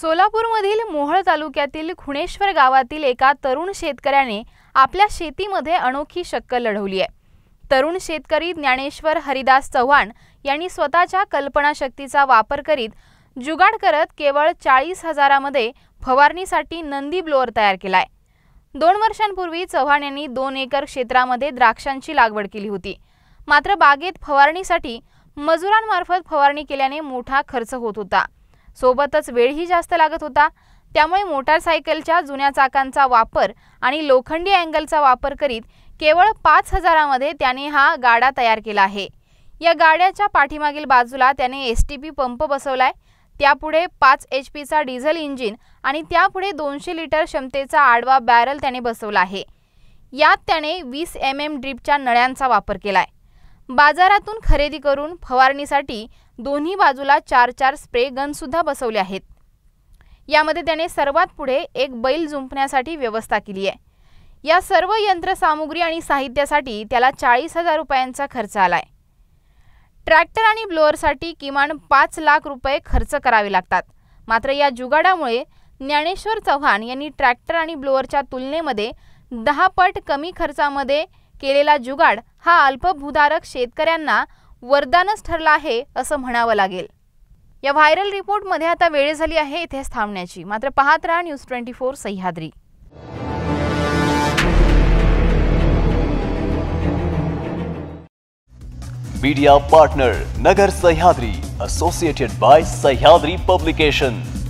सोलापूरमधील मोहळ तालुक्यातील खुणेश्वर गावातील एका तरुण शेतकऱ्याने आपल्या शेतीमध्ये अनोखी शक्क लढवली आहे तरुण शेतकरी ज्ञानेश्वर हरिदास चव्हाण यांनी स्वतःच्या कल्पनाशक्तीचा वापर करीत जुगाड करत केवळ चाळीस हजारामध्ये फवारणीसाठी नंदी ब्लोअर तयार केलाय दोन वर्षांपूर्वी चव्हाण यांनी दोन एकर क्षेत्रामध्ये द्राक्षांची लागवड केली होती मात्र बागेत फवारणीसाठी मजुरांमार्फत फवारणी केल्याने मोठा खर्च होत होता सोबतच वेळही जास्त लागत होता त्यामुळे मोटारसायकलच्या जुन्या चाकांचा वापर आणि लोखंडी अँगलचा वापर करीत केवळ पाच हजारामध्ये त्याने हा गाडा तयार केला आहे या गाड्याच्या पाठीमागील बाजूला त्याने एस टी पी पंप बसवलाय त्यापुढे पाच एच पीचा डिझेल इंजिन आणि त्यापुढे दोनशे लिटर क्षमतेचा आडवा बॅरल त्याने बसवला आहे यात त्याने वीस एम एम ड्रीपच्या नळ्यांचा वापर आहे बाजारातून खरेदी करून फवारणीसाठी दोन्ही बाजूला चार चार स्प्रे गनसुद्धा बसवले आहेत यामध्ये त्याने सर्वात पुढे एक बैल जुंपण्यासाठी व्यवस्था केली आहे या सर्व यंत्रसामुग्री आणि साहित्यासाठी त्याला चाळीस हजार रुपयांचा खर्च आलाय ट्रॅक्टर आणि ब्लोअरसाठी किमान पाच लाख रुपये खर्च करावे लागतात मात्र या जुगाडामुळे ज्ञानेश्वर चव्हाण यांनी ट्रॅक्टर आणि ब्लोअरच्या तुलनेमध्ये दहा पट कमी खर्चामध्ये केलेला जुगाड हा अल्पभूधारक शेतकऱ्यांना वरदानच ठरला आहे असं म्हणावं लागेल या व्हायरल रिपोर्टमध्ये आता वेळ झाली आहे इथे थांबण्याची मात्र पाहत राहा news twenty four Sahyadri media partner Nagar Sahyadri associated by Sahyadri publication